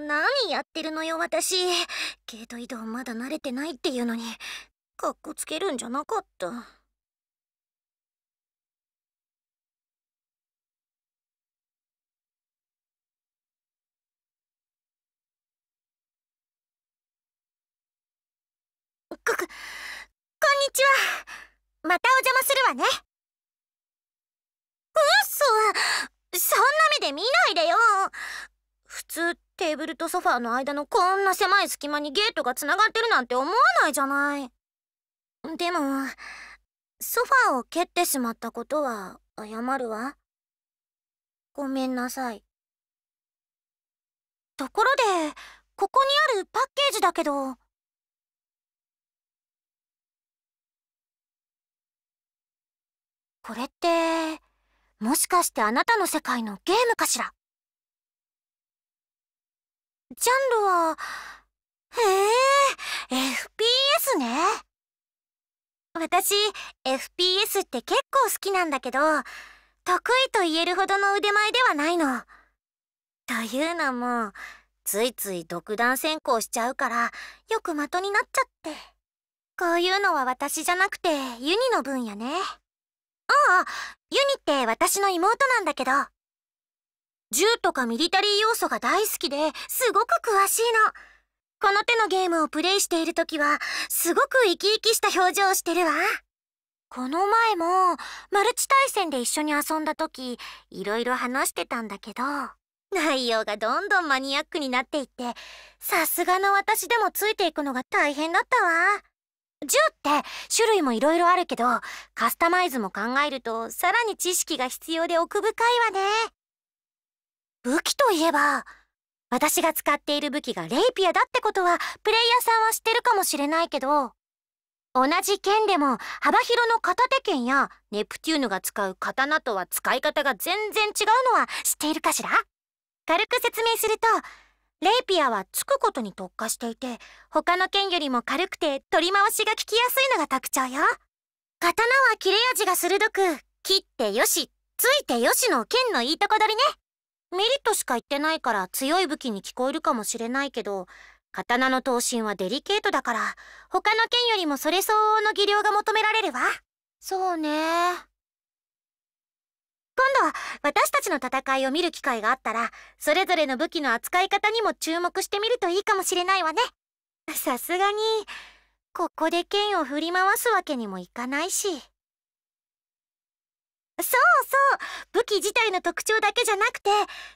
何やってるのよ私ゲート移動まだ慣れてないっていうのにかっこつけるんじゃなかったここんにちはまたお邪魔するわねうっそそんな目で見ないでよ普通テーブルとソファーの間のこんな狭い隙間にゲートがつながってるなんて思わないじゃない。でも、ソファーを蹴ってしまったことは謝るわ。ごめんなさい。ところで、ここにあるパッケージだけど。これって、もしかしてあなたの世界のゲームかしらジャンルは、へえ、FPS ね。私、FPS って結構好きなんだけど、得意と言えるほどの腕前ではないの。というのも、ついつい独断専行しちゃうから、よく的になっちゃって。こういうのは私じゃなくて、ユニの分やね。ああ、ユニって私の妹なんだけど。銃とかミリタリー要素が大好きですごく詳しいの。この手のゲームをプレイしている時はすごく生き生きした表情をしてるわ。この前もマルチ対戦で一緒に遊んだ時いろいろ話してたんだけど内容がどんどんマニアックになっていってさすがの私でもついていくのが大変だったわ。銃って種類もいろいろあるけどカスタマイズも考えるとさらに知識が必要で奥深いわね。武器といえば私が使っている武器がレイピアだってことはプレイヤーさんは知ってるかもしれないけど同じ剣でも幅広の片手剣やネプテューヌが使う刀とは使い方が全然違うのは知っているかしら軽く説明するとレイピアはつくことに特化していて他の剣よりも軽くて取り回しが効きやすいのが特徴よ刀は切れ味が鋭く切ってよしついてよしの剣のいいとこ取りねメリットしか言ってないから強い武器に聞こえるかもしれないけど刀の刀身はデリケートだから他の剣よりもそれ相応の技量が求められるわそうね今度は私たちの戦いを見る機会があったらそれぞれの武器の扱い方にも注目してみるといいかもしれないわねさすがにここで剣を振り回すわけにもいかないし。武器自体の特徴だけじゃなくて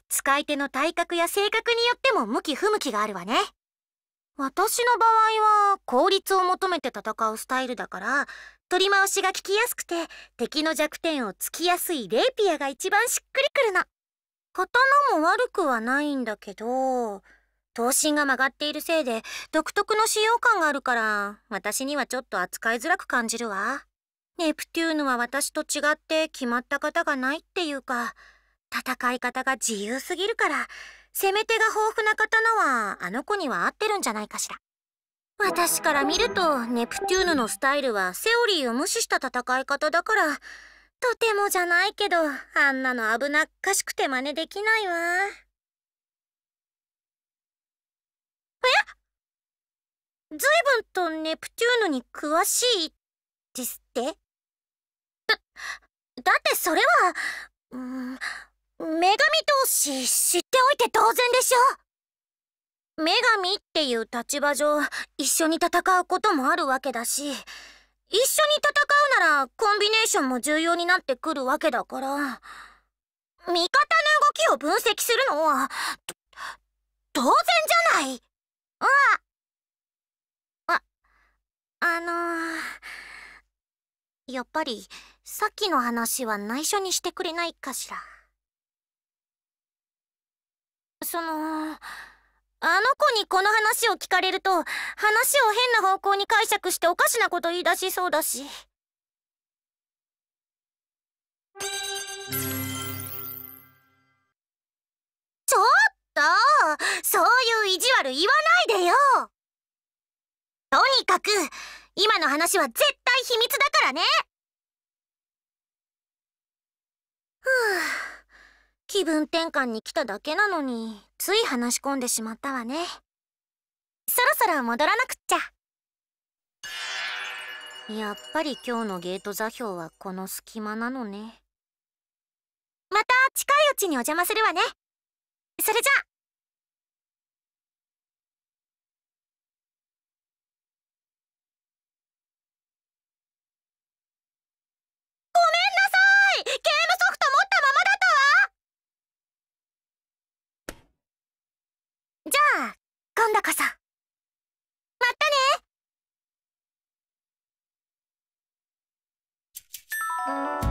使い手の体格や性格によっても向き不向きがあるわね私の場合は効率を求めて戦うスタイルだから取り回しが効きやすくて敵の弱点を突きやすいレイピアが一番しっくりくるの刀も悪くはないんだけど刀身が曲がっているせいで独特の使用感があるから私にはちょっと扱いづらく感じるわネプテューヌは私と違って決まった方がないっていうか戦い方が自由すぎるから攻め手が豊富な刀はあの子には合ってるんじゃないかしら私から見るとネプテューヌのスタイルはセオリーを無視した戦い方だからとてもじゃないけどあんなの危なっかしくて真似できないわえ随分とネプテューヌに詳しいですってだってそれは、うん、女神同士知っておいて当然でしょ女神っていう立場上一緒に戦うこともあるわけだし一緒に戦うならコンビネーションも重要になってくるわけだから味方の動きを分析するのは当然じゃないあああのー、やっぱりさっきの話は内緒にしてくれないかしらそのあの子にこの話を聞かれると話を変な方向に解釈しておかしなこと言い出しそうだし。ちょっとそういう意地悪言わないでよとにかく今の話は絶対秘密だからねあ気分転換に来ただけなのについ話し込んでしまったわねそろそろ戻らなくっちゃやっぱり今日のゲート座標はこの隙間なのねまた近いうちにお邪魔するわねそれじゃあ Thank you.